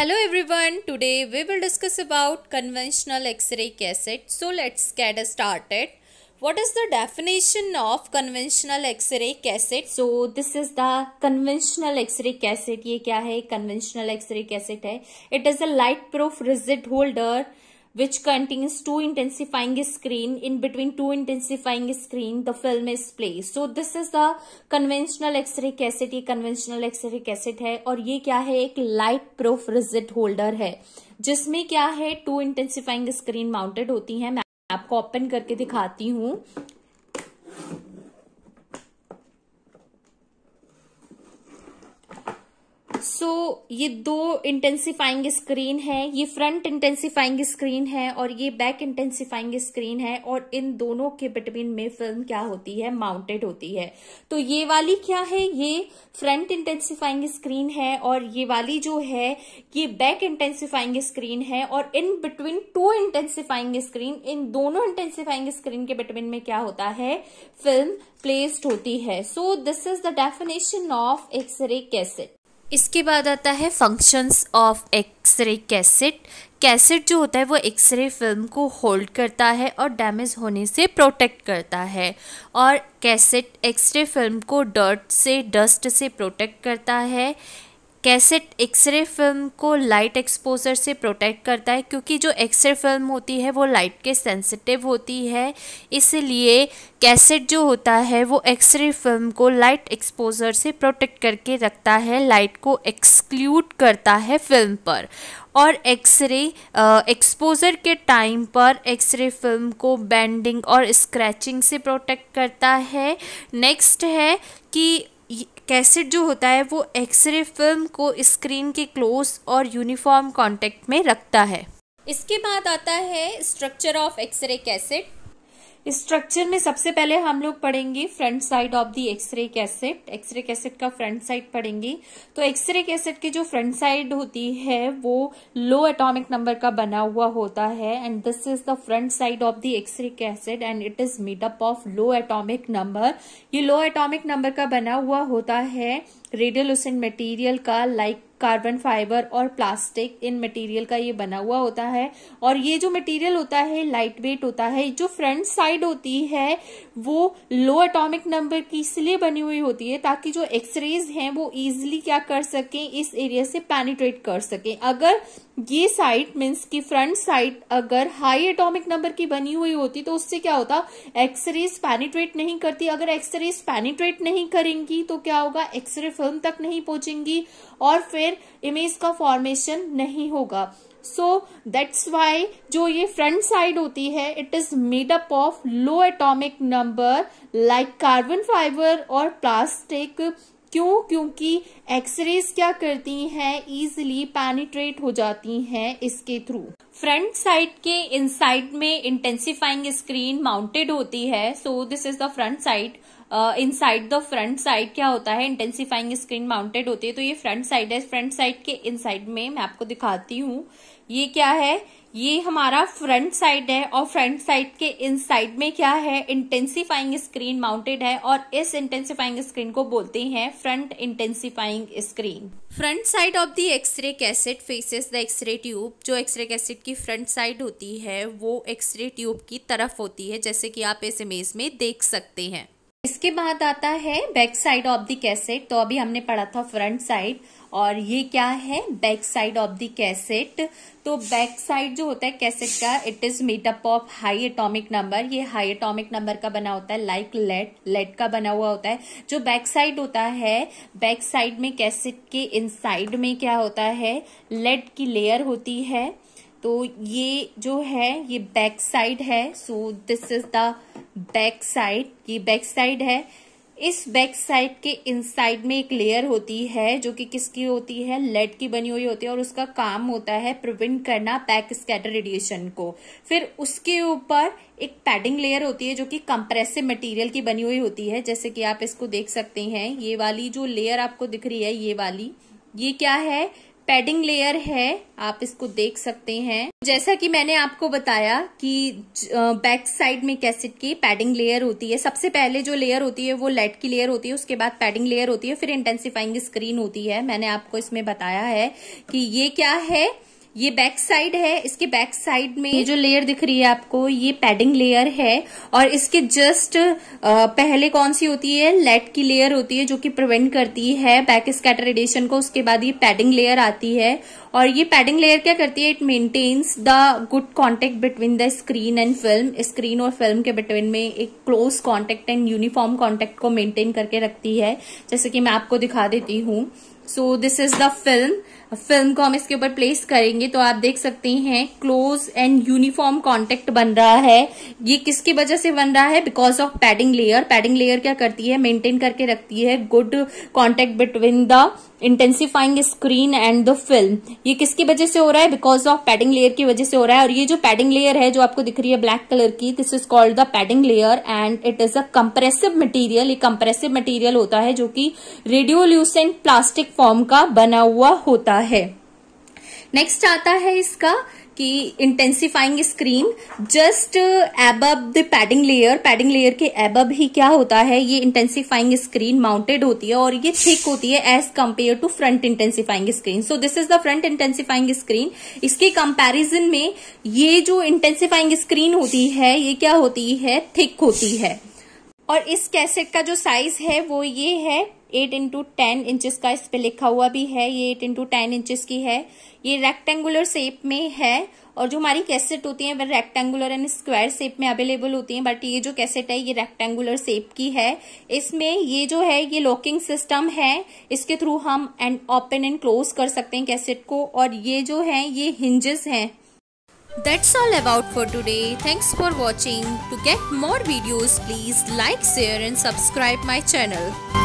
Hello everyone, today we will discuss about conventional X-ray cassette. So let's get started. What is the definition of conventional X-ray cassette? So this is the conventional X-ray cassette. ये Conventional X-ray cassette It is a light proof rigid holder which contains two intensifying screen. In between two intensifying screen, the film is placed. So this is the conventional X-ray cassette. conventional X-ray cassette hai aur ye kya hai ek light proof rigid holder hai jisme kya hai two intensifying screen mounted hoti है main aapko open karke dikhati hu सो so, ये दो intensifying screen है ये front intensifying screen है और ये back intensifying screen है और इन दोनों के बिटवीन में फिल्म क्या होती है माउंटेड होती है तो ये वाली क्या है ये फ्रंट इंटेंसिफाइंग स्क्रीन है और ये वाली जो है ये बैक इंटेंसिफाइंग स्क्रीन है और in between two intensifying screen इन दोनों इंटेंसिफाइंग स्क्रीन के बिटवीन में क्या होता है फिल्म प्लेस्ड होती है so this is the definition of X-ray cassette इसके बाद आता है functions of X-ray cassette cassette जो होता है वो एक्सरे फिल्म को होल्ड करता है और डैमेज होने से प्रोटेक्ट करता है और कैसेट एक्सरे फिल्म को डर्ट से डस्ट से प्रोटेक्ट करता है कैसेट एक्सरे फिल्म को लाइट एक्सपोजर से प्रोटेक्ट करता है क्योंकि जो एक्सरे फिल्म होती है वो लाइट के सेंसिटिव होती है इसलिए कैसेट जो होता है वो एक्सरे फिल्म को लाइट एक्सपोजर से प्रोटेक्ट करके रखता है लाइट को एक्सक्लूड करता है फिल्म पर और एक्सरे एक्सपोजर के टाइम पर एक्सरे फिल्म को बैंडिंग और स्क्रैचिंग से प्रोटेक्ट करता है नेक्स्ट है कि कैसेट जो होता है वो एक्सरे फिल्म को स्क्रीन के क्लोज और यूनिफॉर्म कॉन्टेक्ट में रखता है इसके बाद आता है structure of X-ray cassette structure में सबसे पहले हम लोग पढ़ेंगे front side of the X-ray cassette X-ray cassette का फ्रंट साइड पढ़ेंगे तो एक्सरे कैसेट की जो फ्रंट साइड होती है वो लो एटॉमिक नंबर का बना हुआ होता है and this is the front side of the X-ray cassette and it is made up of low atomic number ये लो एटॉमिक नंबर का बना हुआ होता है रेडियोलोसेंट मटेरियल का लाइक कार्बन फाइबर और प्लास्टिक इन मटेरियल का ये बना हुआ होता है और ये जो मटेरियल होता है लाइट वेट होता है जो फ्रंट साइड होती है वो लो एटॉमिक नंबर की इसलिए बनी हुई होती है ताकि जो एक्सरेज हैं वो इजिली क्या कर सकें इस एरिया से पैनिट्रेट कर सकें अगर ये साइड मीन्स की फ्रंट साइड अगर हाई एटॉमिक नंबर की बनी हुई होती तो उससे क्या होता एक्सरेज पैनिट्रेट नहीं करती अगर एक्सरेज पैनिट्रेट नहीं करेंगी तो क्या होगा एक्सरे फिल्म तक नहीं पहुंचेंगी और फिर इमेज का फॉर्मेशन नहीं होगा सो दैट्स वाई जो ये फ्रंट साइड होती है it is made up of low atomic number like carbon fibre और प्लास्टिक क्यों क्योंकि एक्सरेज क्या करती हैं इजिली पैनिट्रेट हो जाती हैं इसके थ्रू फ्रंट साइड के इनसाइड में इंटेंसिफाइंग स्क्रीन माउंटेड होती है so this is the front side inside the front side क्या होता है इंटेंसिफाइंग स्क्रीन माउंटेड होती है तो ये फ्रंट साइड है फ्रंट साइड के इन साइड में मैं आपको दिखाती हूँ ये क्या है ये हमारा फ्रंट साइड है और फ्रंट साइड के इन साइड में क्या है इंटेंसिफाइंग स्क्रीन माउंटेड है और इस इंटेंसिफाइंग स्क्रीन को बोलते हैं front intensifying screen front side of the X-ray cassette faces the X-ray tube जो एक्सरे कैसेट की फ्रंट साइड होती है वो एक्सरे ट्यूब की तरफ होती है जैसे कि आप इस इमेज में देख सकते हैं इसके बाद आता है back side of the cassette तो अभी हमने पढ़ा था फ्रंट साइड और ये क्या है back side of the cassette तो बैक साइड जो होता है कैसेट का it is made up of high atomic number ये हाई एटॉमिक नंबर का बना होता है लाइक लेट लेट का बना हुआ होता है जो बैक साइड होता है बैक साइड में कैसेट के इनसाइड में क्या होता है लेट की लेयर होती है तो ये जो है ये बैक साइड है so this is the back side ये बैक साइड है इस बैक साइड के इनसाइड में एक लेयर होती है जो कि किसकी होती है लेड की बनी हुई होती है और उसका काम होता है प्रिवेंट करना बैक स्कैटर रेडिएशन को फिर उसके ऊपर एक पैडिंग लेयर होती है जो कि कंप्रेसिव मटेरियल की बनी हुई होती है जैसे कि आप इसको देख सकते हैं ये वाली जो लेयर आपको दिख रही है ये वाली ये क्या है पैडिंग लेयर है आप इसको देख सकते हैं जैसा कि मैंने आपको बताया कि बैक साइड में कैसेट की पैडिंग लेयर होती है सबसे पहले जो लेयर होती है वो लेट की लेयर होती है उसके बाद पैडिंग लेयर होती है फिर इंटेंसिफाइंग स्क्रीन होती है मैंने आपको इसमें बताया है कि ये क्या है ये बैक साइड है इसके बैक साइड में ये जो लेयर दिख रही है आपको ये पैडिंग लेयर है और इसके जस्ट पहले कौन सी होती है लेट की लेयर होती है जो कि प्रिवेंट करती है बैक स्कैटर रेडिएशन को उसके बाद ये पैडिंग लेयर आती है और ये पैडिंग लेयर क्या करती है it maintains the good contact between the screen and film screen और फिल्म के बिटवीन में एक close contact and uniform contact को मेंटेन करके रखती है जैसे कि मैं आपको दिखा देती हूँ so this is the film film को हम इसके ऊपर प्लेस करेंगे तो आप देख सकते हैं क्लोज एंड यूनिफॉर्म कॉन्टेक्ट बन रहा है ये किसकी वजह से बन रहा है because of padding layer padding layer क्या करती है मेंटेन करके रखती है good contact between the intensifying screen and the film ये किसकी वजह से हो रहा है बिकॉज ऑफ पैडिंग लेयर की वजह से हो रहा है और ये जो पैडिंग लेयर है जो आपको दिख रही है ब्लैक कलर की this is called the padding layer and it is a compressive material ये कंप्रेसिव मटीरियल होता है जो कि रेडियोल्यूसेंट प्लास्टिक फॉर्म का बना हुआ होता है रहा है नेक्स्ट आता है इसका कि intensifying screen just above the padding layer padding layer के एब ही क्या होता है ये इंटेंसिफाइंग स्क्रीन माउंटेड होती है और ये थिक होती है as compare to front intensifying screen so this is the front intensifying screen इसके कंपैरिजन में ये जो इंटेंसिफाइंग स्क्रीन होती है ये क्या होती है थिक होती है और इस कैसेट का जो साइज है वो ये है एट इंटू टेन इंचज का इस पे लिखा हुआ भी है ये एट इंटू टेन इंचज की है ये रेक्टेंगुलर शेप में है और जो हमारी कैसेट होती है वह रेक्टेंगुलर एंड स्क्वायर शेप में अवेलेबल होती है बट ये जो कैसेट है ये रेक्टेंगुलर शेप की है इसमें ये जो है ये लॉकिंग सिस्टम है इसके थ्रू हम एंड ओपन एंड क्लोज कर सकते हैं कैसेट को और ये जो है ये हिंजेस हैं That's all about for today. Thanks for watching. To get more videos, please like, share and subscribe my channel.